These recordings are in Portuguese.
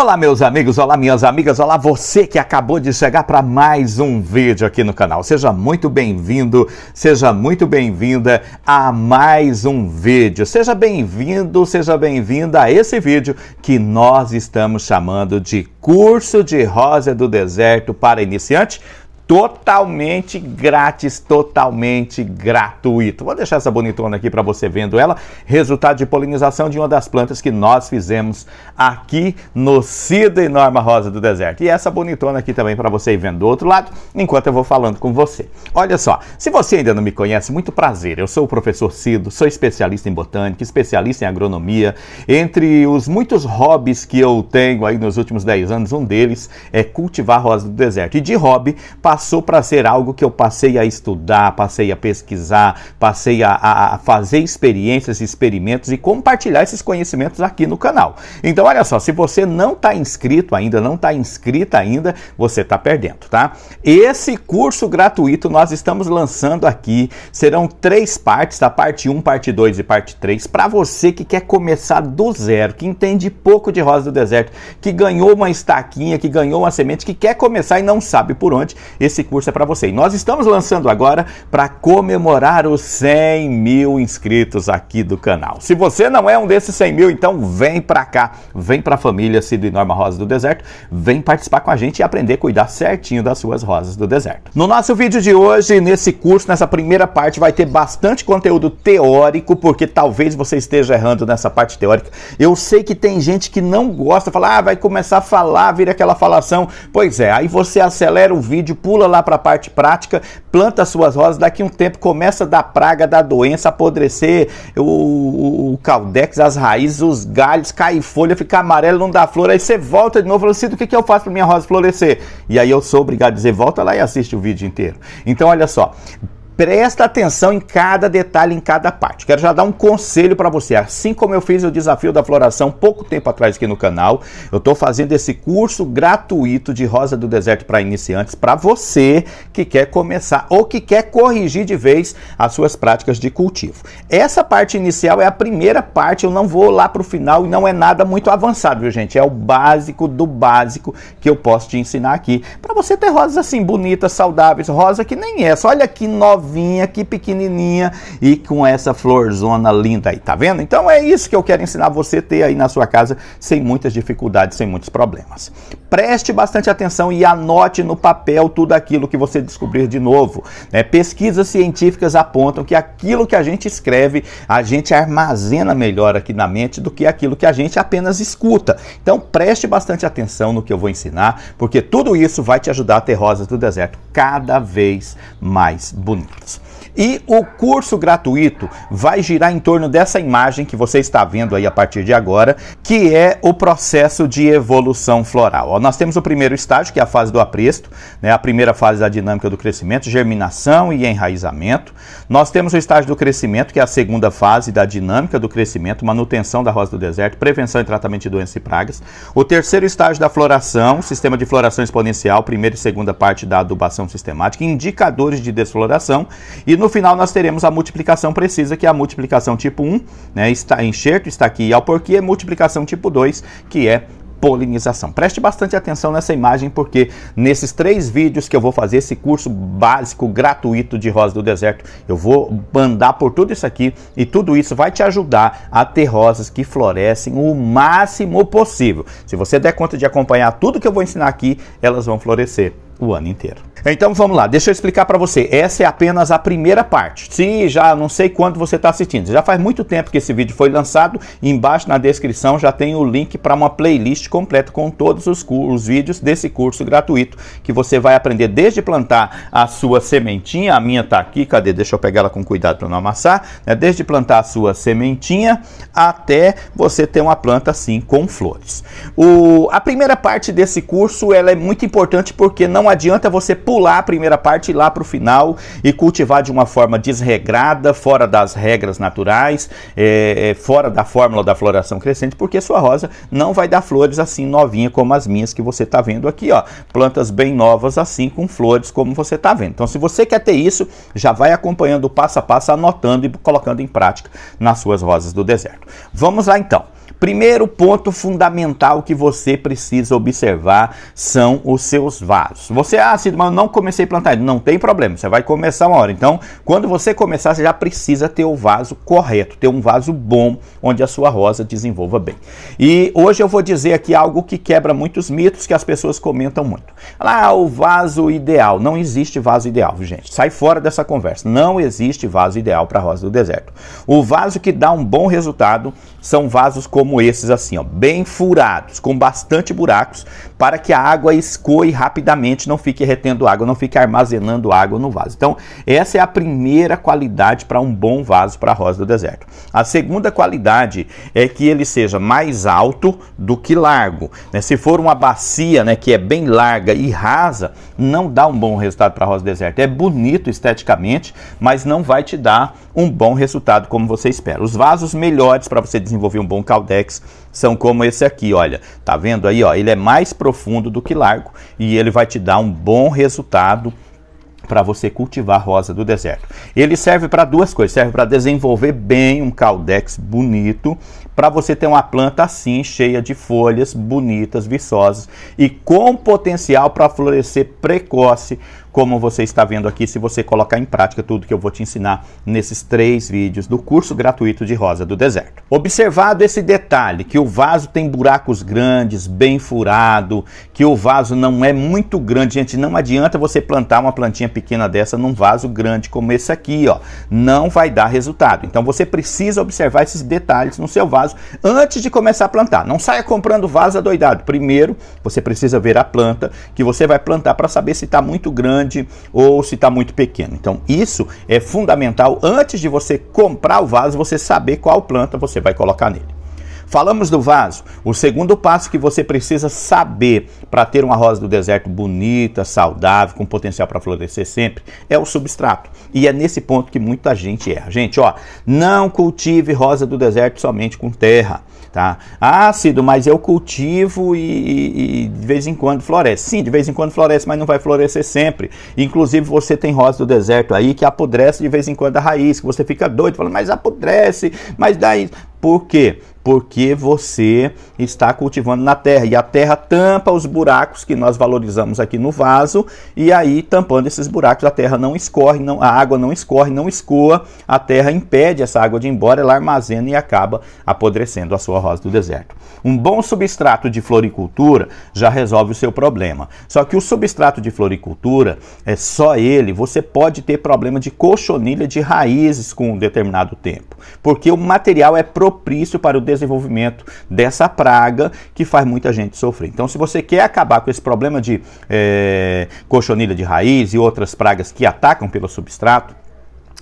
Olá meus amigos, olá minhas amigas, olá você que acabou de chegar para mais um vídeo aqui no canal. Seja muito bem-vindo, seja muito bem-vinda a mais um vídeo. Seja bem-vindo, seja bem-vinda a esse vídeo que nós estamos chamando de Curso de Rosa do Deserto para Iniciante totalmente grátis, totalmente gratuito. Vou deixar essa bonitona aqui para você vendo ela, resultado de polinização de uma das plantas que nós fizemos aqui no Cida e Norma Rosa do Deserto. E essa bonitona aqui também para você ir vendo do outro lado, enquanto eu vou falando com você. Olha só, se você ainda não me conhece, muito prazer. Eu sou o professor Cido, sou especialista em botânica, especialista em agronomia. Entre os muitos hobbies que eu tenho aí nos últimos 10 anos, um deles é cultivar rosa do deserto. E de hobby, passou para ser algo que eu passei a estudar, passei a pesquisar, passei a, a, fazer experiências, experimentos e compartilhar esses conhecimentos aqui no canal. Então, olha só, se você não está inscrito ainda, não está inscrita ainda, você está perdendo, tá? Esse curso gratuito nós estamos lançando aqui, serão três partes, tá? Parte 1, parte 2 e parte 3, para você que quer começar do zero, que entende pouco de Rosa do Deserto, que ganhou uma estaquinha, que ganhou uma semente, que quer começar e não sabe por onde esse curso é para você. E nós estamos lançando agora para comemorar os 100 mil inscritos aqui do canal. Se você não é um desses 100 mil, então vem para cá, vem para a família Cido e Norma Rosa do Deserto, vem participar com a gente e aprender a cuidar certinho das suas rosas do deserto. No nosso vídeo de hoje, nesse curso, nessa primeira parte, vai ter bastante conteúdo teórico, porque talvez você esteja errando nessa parte teórica. Eu sei que tem gente que não gosta, fala, ah, vai começar a falar, vira aquela falação. Pois é, aí você acelera o vídeo, pula pula lá para a parte prática, planta suas rosas, daqui um tempo começa a dar praga, da doença, apodrecer o, o, o, caldex, as raízes, os galhos, cai folha, fica amarelo, não dá flor, aí você volta de novo e fala assim, o que, que eu faço para minha rosa florescer? E aí eu sou obrigado a dizer, volta lá e assiste o vídeo inteiro. Então olha só, presta atenção em cada detalhe, em cada parte. Quero já dar um conselho para você. Assim como eu fiz o desafio da floração pouco tempo atrás aqui no canal, eu estou fazendo esse curso gratuito de Rosa do Deserto para iniciantes para você que quer começar ou que quer corrigir de vez as suas práticas de cultivo. Essa parte inicial é a primeira parte, eu não vou lá para o final e não é nada muito avançado, viu gente? É o básico do básico que eu posso te ensinar aqui para você ter rosas assim bonitas, saudáveis, rosa que nem essa. É. Olha que novinha novinha, que pequenininha e com essa florzona linda aí, tá vendo? Então é isso que eu quero ensinar você a ter aí na sua casa sem muitas dificuldades, sem muitos problemas. Preste bastante atenção e anote no papel tudo aquilo que você descobrir de novo. Né? Pesquisas científicas apontam que aquilo que a gente escreve, a gente armazena melhor aqui na mente do que aquilo que a gente apenas escuta. Então preste bastante atenção no que eu vou ensinar, porque tudo isso vai te ajudar a ter rosas do deserto cada vez mais bonitas Yes. E o curso gratuito vai girar em torno dessa imagem que você está vendo aí a partir de agora, que é o processo de evolução floral. nós temos o primeiro estágio, que é a fase do apresto, né, a primeira fase da dinâmica do crescimento, germinação e enraizamento. Nós temos o estágio do crescimento, que é a segunda fase da dinâmica do crescimento, manutenção da rosa do deserto, prevenção e tratamento de doenças e pragas. O terceiro estágio da floração, sistema de floração exponencial, primeira e segunda parte da adubação sistemática, indicadores de desfloração. E no no final nós teremos a multiplicação precisa, que é a multiplicação tipo 1, né, está, enxerto está aqui e porquê é multiplicação tipo 2, que é polinização. Preste bastante atenção nessa imagem porque nesses três vídeos que eu vou fazer esse curso básico gratuito de rosa do deserto, eu vou mandar por tudo isso aqui e tudo isso vai te ajudar a ter rosas que florescem o máximo possível. Se você der conta de acompanhar tudo que eu vou ensinar aqui, elas vão florescer o ano inteiro. Então vamos lá, deixa eu explicar para você. Essa é apenas a primeira parte. Se já não sei quanto você está assistindo, já faz muito tempo que esse vídeo foi lançado. Embaixo na descrição já tem o link para uma playlist completa com todos os, os, vídeos desse curso gratuito que você vai aprender desde plantar a sua sementinha. A minha está aqui, cadê? Deixa eu pegar ela com cuidado para não amassar. Né? Desde plantar a sua sementinha até você ter uma planta assim com flores. O, a primeira parte desse curso ela é muito importante porque não adianta você pular a primeira parte e ir lá para o final e cultivar de uma forma desregrada, fora das regras naturais, é, é, fora da fórmula da floração crescente, porque sua rosa não vai dar flores assim novinha como as minhas que você está vendo aqui, ó. Plantas bem novas assim, com flores como você está vendo. Então, se você quer ter isso, já vai acompanhando passo a passo, anotando e colocando em prática nas suas rosas do deserto. Vamos lá então. Primeiro ponto fundamental que você precisa observar são os seus vasos. Você, ah, Cid, mas eu não comecei a plantar. Não tem problema, você vai começar uma hora. Então, quando você começar, você já precisa ter o vaso correto, ter um vaso bom onde a sua rosa desenvolva bem. E hoje eu vou dizer aqui algo que quebra muitos mitos que as pessoas comentam muito. Ah, o vaso ideal. Não existe vaso ideal, gente. Sai fora dessa conversa. Não existe vaso ideal para a rosa do deserto. O vaso que dá um bom resultado são vasos como esses assim, ó, bem furados, com bastante buracos, para que a água escoe rapidamente, não fique retendo água, não fique armazenando água no vaso. Então, essa é a primeira qualidade para um bom vaso para rosa do deserto. A segunda qualidade é que ele seja mais alto do que largo. Né? Se for uma bacia né, que é bem larga e rasa, não dá um bom resultado para rosa do deserto. É bonito esteticamente, mas não vai te dar um bom resultado como você espera. Os vasos melhores para você desenvolver um bom caldo Caltex são como esse aqui, olha. Tá vendo aí, ó? Ele é mais profundo do que largo e ele vai te dar um bom resultado para você cultivar rosa do deserto. Ele serve para duas coisas, serve para desenvolver bem um caldex bonito, para você ter uma planta assim, cheia de folhas bonitas, viçosas e com potencial para florescer precoce, como você está vendo aqui, se você colocar em prática tudo que eu vou te ensinar nesses três vídeos do curso gratuito de Rosa do Deserto. Observado esse detalhe, que o vaso tem buracos grandes, bem furado, que o vaso não é muito grande, gente, não adianta você plantar uma plantinha pequena dessa num vaso grande como esse aqui, ó, não vai dar resultado. Então você precisa observar esses detalhes no seu vaso vaso antes de começar a plantar. Não saia comprando vaso adoidado. Primeiro, você precisa ver a planta que você vai plantar para saber se está muito grande ou se está muito pequeno. Então, isso é fundamental antes de você comprar o vaso, você saber qual planta você vai colocar nele. Falamos do vaso. O segundo passo que você precisa saber para ter uma rosa do deserto bonita, saudável, com potencial para florescer sempre, é o substrato. E é nesse ponto que muita gente erra. Gente, ó, não cultive rosa do deserto somente com terra. Tá? Ácido, ah, mas eu cultivo e, e, e de vez em quando floresce. Sim, de vez em quando floresce, mas não vai florescer sempre. Inclusive, você tem rosa do deserto aí que apodrece de vez em quando a raiz, que você fica doido, falando, mas apodrece, mas daí. Por quê? porque você está cultivando na terra. E a terra tampa os buracos que nós valorizamos aqui no vaso, e aí tampando esses buracos, a terra não escorre, não, a água não escorre, não escoa, a terra impede essa água de ir embora, ela armazena e acaba apodrecendo a sua rosa do deserto. Um bom substrato de floricultura já resolve o seu problema. Só que o substrato de floricultura, é só ele, você pode ter problema de colchonilha de raízes com um determinado tempo, porque o material é propício para o deserto desenvolvimento dessa praga que faz muita gente sofrer. Então, se você quer acabar com esse problema de é, cochonilha de raiz e outras pragas que atacam pelo substrato,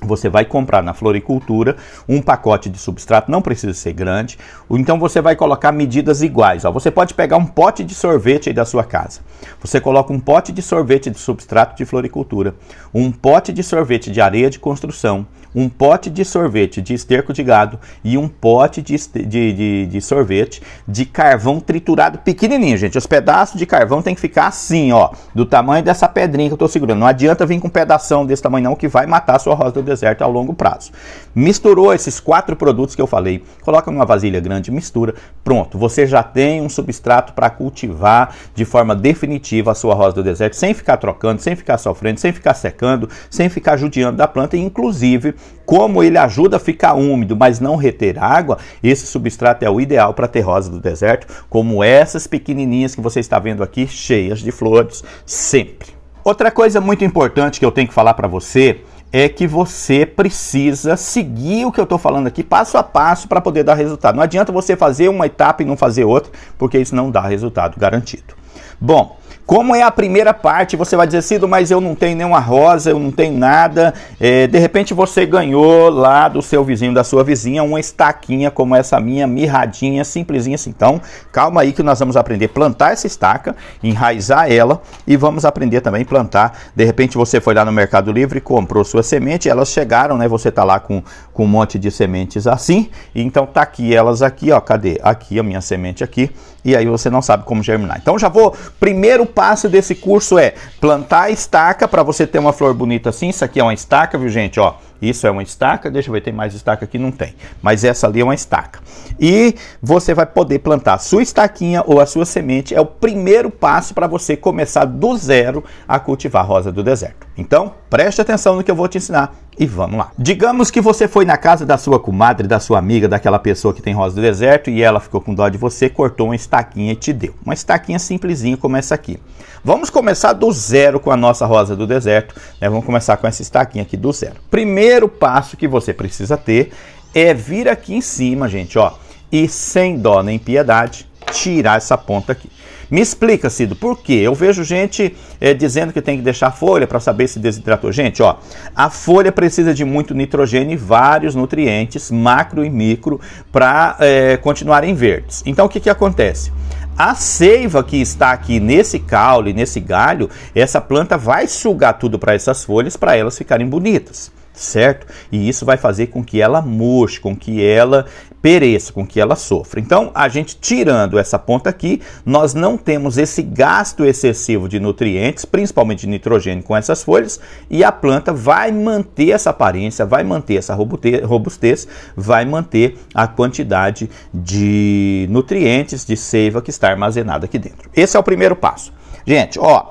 você vai comprar na floricultura um pacote de substrato, não precisa ser grande, então você vai colocar medidas iguais. Ó. Você pode pegar um pote de sorvete aí da sua casa. Você coloca um pote de sorvete de substrato de floricultura, um pote de sorvete de areia de construção, um pote de sorvete de esterco de gado e um pote de, de, de, de sorvete de carvão triturado pequenininho, gente. Os pedaços de carvão tem que ficar assim, ó, do tamanho dessa pedrinha que eu estou segurando. Não adianta vir com um pedação desse tamanho não, que vai matar a sua rosa deserto a longo prazo. Misturou esses quatro produtos que eu falei, coloca numa vasilha grande, mistura, pronto, você já tem um substrato para cultivar de forma definitiva a sua rosa do deserto, sem ficar trocando, sem ficar sofrendo, sem ficar secando, sem ficar judiando da planta, e inclusive, como ele ajuda a ficar úmido, mas não reter água, esse substrato é o ideal para ter rosa do deserto, como essas pequenininhas que você está vendo aqui, cheias de flores, sempre. Outra coisa muito importante que eu tenho que falar para você é que você precisa seguir o que eu estou falando aqui passo a passo para poder dar resultado. Não adianta você fazer uma etapa e não fazer outra, porque isso não dá resultado garantido. Bom, como é a primeira parte, você vai dizer, Cido, mas eu não tenho nenhuma rosa, eu não tenho nada. É, de repente você ganhou lá do seu vizinho, da sua vizinha, uma estaquinha como essa minha, mirradinha, simplesinha assim. Então, calma aí que nós vamos aprender a plantar essa estaca, enraizar ela e vamos aprender também a plantar. De repente você foi lá no Mercado Livre, comprou sua semente, elas chegaram, né? Você tá lá com, com um monte de sementes assim. então tá aqui elas aqui, ó, cadê? Aqui a minha semente aqui. E aí você não sabe como germinar. Então já vou primeiro passo desse curso é plantar a estaca para você ter uma flor bonita assim. Isso aqui é uma estaca, viu, gente? Ó, isso é uma estaca, deixa eu ver, tem mais estaca aqui? Não tem. Mas essa ali é uma estaca. E você vai poder plantar a sua estaquinha ou a sua semente. É o primeiro passo para você começar do zero a cultivar rosa do deserto. Então, preste atenção no que eu vou te ensinar e vamos lá. Digamos que você foi na casa da sua comadre, da sua amiga, daquela pessoa que tem rosa do deserto e ela ficou com dó de você, cortou uma estaquinha e te deu. Uma estaquinha simplesinha como essa aqui. Vamos começar do zero com a nossa rosa do deserto. Né? Vamos começar com essa estaquinha aqui do zero. Primeiro primeiro passo que você precisa ter é vir aqui em cima, gente, ó, e sem dó nem piedade, tirar essa ponta aqui. Me explica, Cido, por quê? Eu vejo gente é, dizendo que tem que deixar a folha para saber se desidratou. Gente, ó, a folha precisa de muito nitrogênio e vários nutrientes, macro e micro, para é, eh, continuarem verdes. Então, o que, que acontece? A seiva que está aqui nesse caule, nesse galho, essa planta vai sugar tudo para essas folhas para elas ficarem bonitas certo? E isso vai fazer com que ela murche, com que ela pereça, com que ela sofra. Então, a gente tirando essa ponta aqui, nós não temos esse gasto excessivo de nutrientes, principalmente de nitrogênio com essas folhas, e a planta vai manter essa aparência, vai manter essa robustez, vai manter a quantidade de nutrientes de seiva que está armazenada aqui dentro. Esse é o primeiro passo. Gente, ó,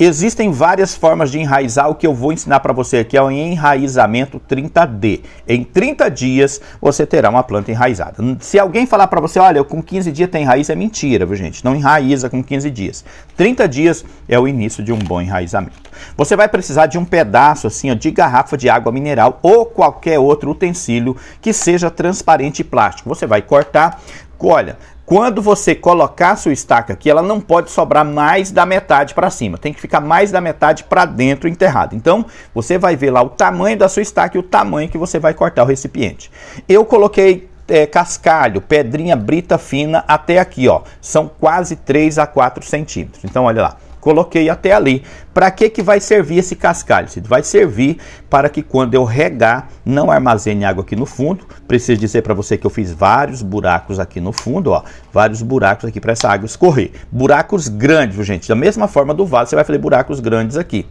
Existem várias formas de enraizar, o que eu vou ensinar para você aqui é o enraizamento 30D. Em 30 dias você terá uma planta enraizada. Se alguém falar para você, olha, com 15 dias tem raiz, é mentira, viu gente? Não enraiza com 15 dias. 30 dias é o início de um bom enraizamento. Você vai precisar de um pedaço assim, ó, de garrafa de água mineral ou qualquer outro utensílio que seja transparente e plástico. Você vai cortar, Olha, quando você colocar a sua estaca aqui, ela não pode sobrar mais da metade para cima, tem que ficar mais da metade para dentro enterrada. Então, você vai ver lá o tamanho da sua estaca e o tamanho que você vai cortar o recipiente. Eu coloquei é, cascalho, pedrinha brita fina até aqui, ó. São quase 3 a 4 centímetros. Então, olha lá coloquei até ali. Para que, que vai servir esse cascalho? Vai servir para que quando eu regar, não armazene água aqui no fundo. Preciso dizer para você que eu fiz vários buracos aqui no fundo, ó, vários buracos aqui para essa água escorrer. Buracos grandes, gente. Da mesma forma do vaso, você vai fazer buracos grandes aqui.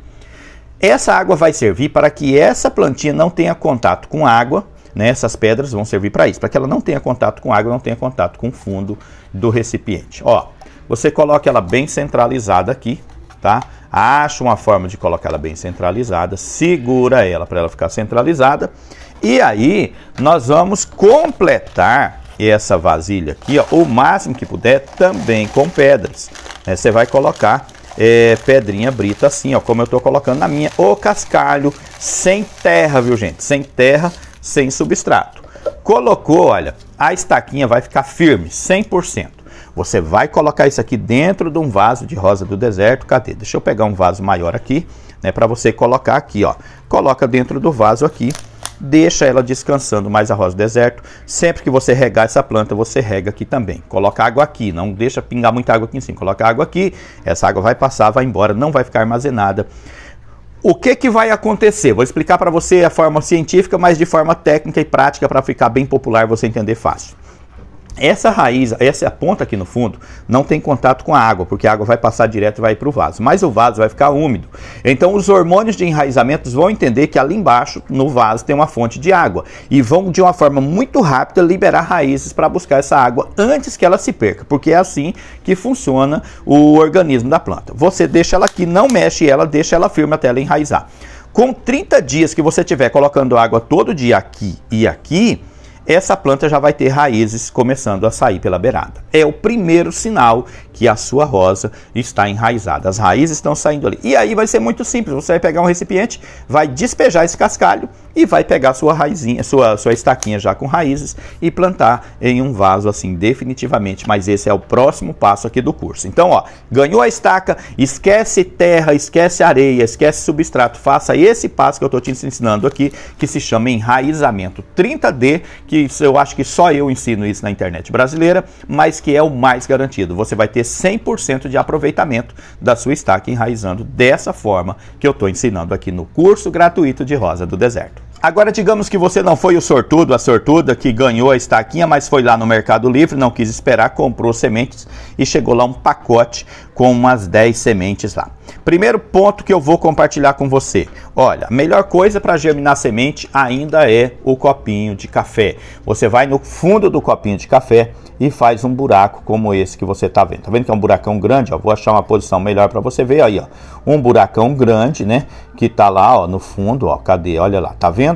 Essa água vai servir para que essa plantinha não tenha contato com água, né? Essas pedras vão servir para isso, para que ela não tenha contato com água, não tenha contato com o fundo do recipiente. Ó, você coloca ela bem centralizada aqui, tá? Acha uma forma de colocar ela bem centralizada, segura ela para ela ficar centralizada. E aí nós vamos completar essa vasilha aqui, ó, o máximo que puder, também com pedras. Né, você vai colocar é, pedrinha brita assim, ó, como eu estou colocando na minha, o cascalho, sem terra, viu gente? Sem terra, sem substrato. Colocou, olha, a estaquinha vai ficar firme, 100%. Você vai colocar isso aqui dentro de um vaso de rosa do deserto. Cadê? Deixa eu pegar um vaso maior aqui, né? Para você colocar aqui, ó. Coloca dentro do vaso aqui deixa ela descansando mais a rosa do deserto. Sempre que você regar essa planta, você rega aqui também. Coloca água aqui, não deixa pingar muita água aqui em cima. Coloca água aqui, essa água vai passar, vai embora, não vai ficar armazenada. O que, que vai acontecer? Vou explicar para você a forma científica, mas de forma técnica e prática para ficar bem popular, você entender fácil. Essa raiz, essa ponta aqui no fundo, não tem contato com a água, porque a água vai passar direto e vai para o vaso. Mas o vaso vai ficar úmido. Então os hormônios de enraizamentos vão entender que ali embaixo, no vaso, tem uma fonte de água. E vão, de uma forma muito rápida, liberar raízes para buscar essa água antes que ela se perca. Porque é assim que funciona o organismo da planta. Você deixa ela aqui, não mexe ela, deixa ela firme até ela enraizar. Com 30 dias que você tiver colocando água todo dia aqui e aqui, essa planta já vai ter raízes começando a sair pela beirada. É o primeiro sinal que a sua rosa está enraizada. As raízes estão saindo ali. E aí vai ser muito simples. Você vai pegar um recipiente, vai despejar esse cascalho e vai pegar sua raizinha, sua, sua estaquinha já com raízes e plantar em um vaso assim definitivamente. Mas esse é o próximo passo aqui do curso. Então, ó, ganhou a estaca, esquece terra, esquece areia, esquece substrato. Faça esse passo que eu estou te ensinando aqui, que se chama enraizamento 30D, que eu acho que só eu ensino isso na internet brasileira, mas que é o mais garantido. Você vai ter 100% de aproveitamento da sua estaca enraizando dessa forma que eu estou ensinando aqui no curso gratuito de Rosa do Deserto. Agora, digamos que você não foi o sortudo, a sortuda que ganhou a estaquinha, mas foi lá no Mercado Livre, não quis esperar, comprou sementes e chegou lá um pacote com umas 10 sementes lá. Primeiro ponto que eu vou compartilhar com você. Olha, a melhor coisa para germinar semente ainda é o copinho de café. Você vai no fundo do copinho de café e faz um buraco como esse que você está vendo. Tá vendo que é um buracão grande? Ó, vou achar uma posição melhor para você ver aí, ó. Um buracão grande, né? Que está lá, ó, no fundo, ó. Cadê? Olha lá, tá vendo?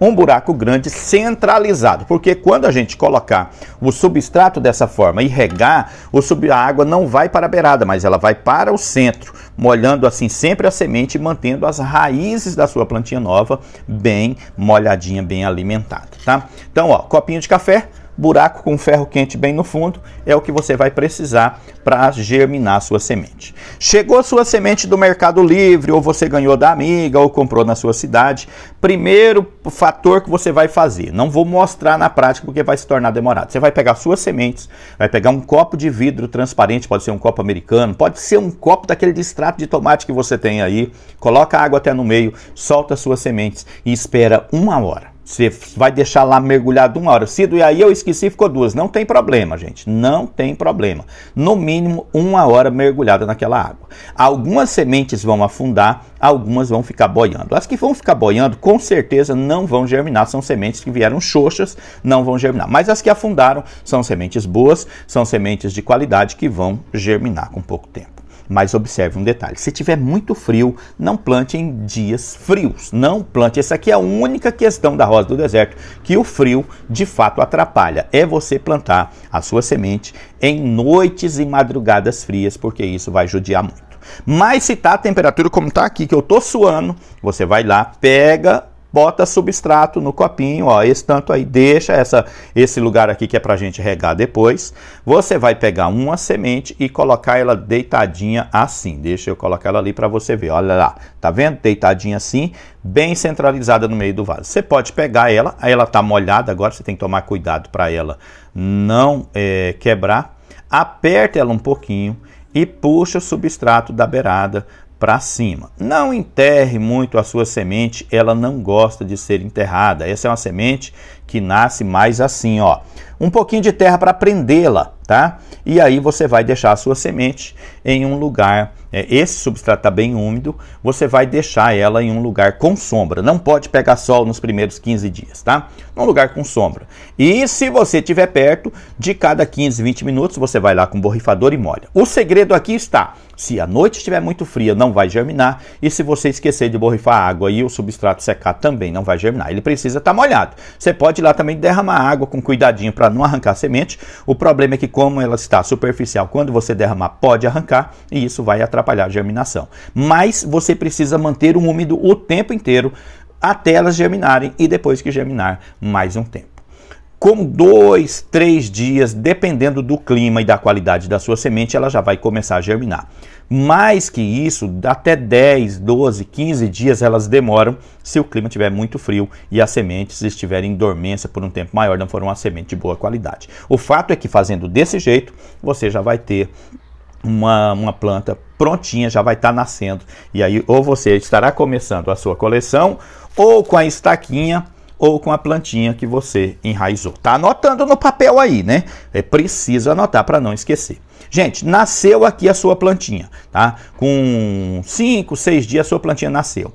um buraco grande centralizado, porque quando a gente colocar o substrato dessa forma e regar, o sub, a água não vai para a beirada, mas ela vai para o centro, molhando assim sempre a semente e mantendo as raízes da sua plantinha nova bem molhadinha, bem alimentada, tá? Então, ó, copinho de café, buraco com ferro quente bem no fundo é o que você vai precisar para germinar sua semente. Chegou sua semente do Mercado Livre, ou você ganhou da amiga, ou comprou na sua cidade. Primeiro fator que você vai fazer, não vou mostrar na prática porque vai se tornar demorado. Você vai pegar suas sementes, vai pegar um copo de vidro transparente, pode ser um copo americano, pode ser um copo daquele extrato de tomate que você tem aí, coloca água até no meio, solta suas sementes e espera uma hora. Você vai deixar lá mergulhado uma hora. Se e aí eu esqueci, ficou duas. Não tem problema, gente. Não tem problema. No mínimo uma hora mergulhada naquela água. Algumas sementes vão afundar, algumas vão ficar boiando. As que vão ficar boiando, com certeza não vão germinar. São sementes que vieram xoxas, não vão germinar. Mas as que afundaram são sementes boas, são sementes de qualidade que vão germinar com pouco tempo. Mas observe um detalhe: se tiver muito frio, não plante em dias frios. Não plante. Essa aqui é a única questão da rosa do deserto que o frio de fato atrapalha. É você plantar a sua semente em noites e madrugadas frias, porque isso vai judiar muito. Mas se tá a temperatura como tá aqui, que eu tô suando, você vai lá, pega bota substrato no copinho, ó, esse tanto aí, deixa essa, esse lugar aqui que é para gente regar depois. Você vai pegar uma semente e colocar ela deitadinha assim. Deixa eu colocar ela ali para você ver. Olha lá, tá vendo? Deitadinha assim, bem centralizada no meio do vaso. Você pode pegar ela, ela tá molhada agora, você tem que tomar cuidado para ela não é, quebrar. Aperta ela um pouquinho e puxa o substrato da beirada para cima. Não enterre muito a sua semente, ela não gosta de ser enterrada. Essa é uma semente que nasce mais assim, ó. Um pouquinho de terra para prendê-la, tá? E aí você vai deixar a sua semente em um lugar. É, esse substrato está bem úmido, você vai deixar ela em um lugar com sombra. Não pode pegar sol nos primeiros 15 dias, tá? Num lugar com sombra. E se você tiver perto, de cada 15, 20 minutos, você vai lá com o borrifador e molha. O segredo aqui está: se a noite estiver muito fria, não vai germinar. E se você esquecer de borrifar água e o substrato secar, também não vai germinar. Ele precisa estar tá molhado. Você pode pode ir lá também derramar água com cuidadinho para não arrancar a semente. O problema é que como ela está superficial, quando você derramar pode arrancar e isso vai atrapalhar a germinação. Mas você precisa manter o úmido o tempo inteiro até elas germinarem e depois que germinar mais um tempo com dois, três dias, dependendo do clima e da qualidade da sua semente, ela já vai começar a germinar. Mais que isso, até 10, 12, 15 dias elas demoram se o clima estiver muito frio e as sementes estiverem em dormência por um tempo maior, não foram uma semente de boa qualidade. O fato é que fazendo desse jeito, você já vai ter uma, uma planta prontinha, já vai estar tá nascendo. E aí, ou você estará começando a sua coleção, ou com a estaquinha ou com a plantinha que você enraizou. Tá anotando no papel aí, né? É preciso anotar para não esquecer. Gente, nasceu aqui a sua plantinha, tá? Com 5, 6 dias a sua plantinha nasceu.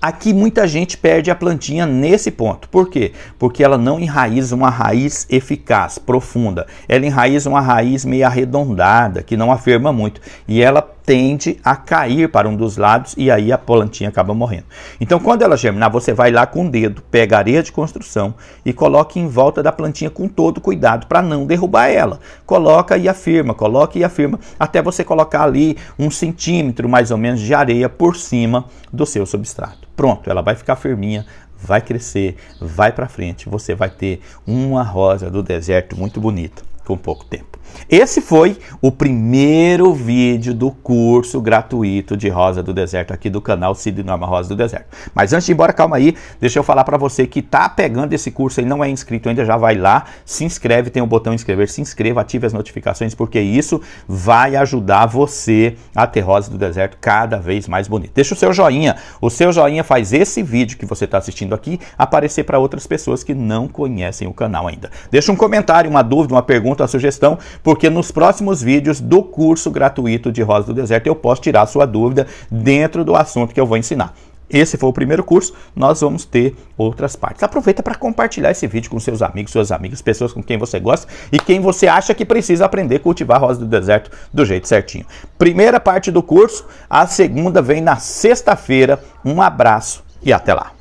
Aqui muita gente perde a plantinha nesse ponto. Por quê? Porque ela não enraiza uma raiz eficaz, profunda. Ela enraiza uma raiz meio arredondada, que não afirma muito. E ela tende a cair para um dos lados e aí a plantinha acaba morrendo. Então, quando ela germinar, você vai lá com o dedo, pega areia de construção e coloque em volta da plantinha com todo cuidado para não derrubar ela. Coloca e afirma, coloca e afirma, até você colocar ali um centímetro mais ou menos de areia por cima do seu substrato. Pronto, ela vai ficar firminha, vai crescer, vai para frente. Você vai ter uma rosa do deserto muito bonita com pouco tempo. Esse foi o primeiro vídeo do curso gratuito de Rosa do Deserto aqui do canal Cid Norma Rosa do Deserto. Mas antes de ir embora, calma aí, deixa eu falar para você que tá pegando esse curso e não é inscrito ainda, já vai lá, se inscreve, tem o um botão inscrever, se inscreva, ative as notificações, porque isso vai ajudar você a ter Rosa do Deserto cada vez mais bonita. Deixa o seu joinha, o seu joinha faz esse vídeo que você está assistindo aqui aparecer para outras pessoas que não conhecem o canal ainda. Deixa um comentário, uma dúvida, uma pergunta, uma sugestão, porque nos próximos vídeos do curso gratuito de Rosa do Deserto eu posso tirar sua dúvida dentro do assunto que eu vou ensinar. Esse foi o primeiro curso, nós vamos ter outras partes. Aproveita para compartilhar esse vídeo com seus amigos, suas amigas, pessoas com quem você gosta e quem você acha que precisa aprender a cultivar rosa do deserto do jeito certinho. Primeira parte do curso, a segunda vem na sexta-feira. Um abraço e até lá.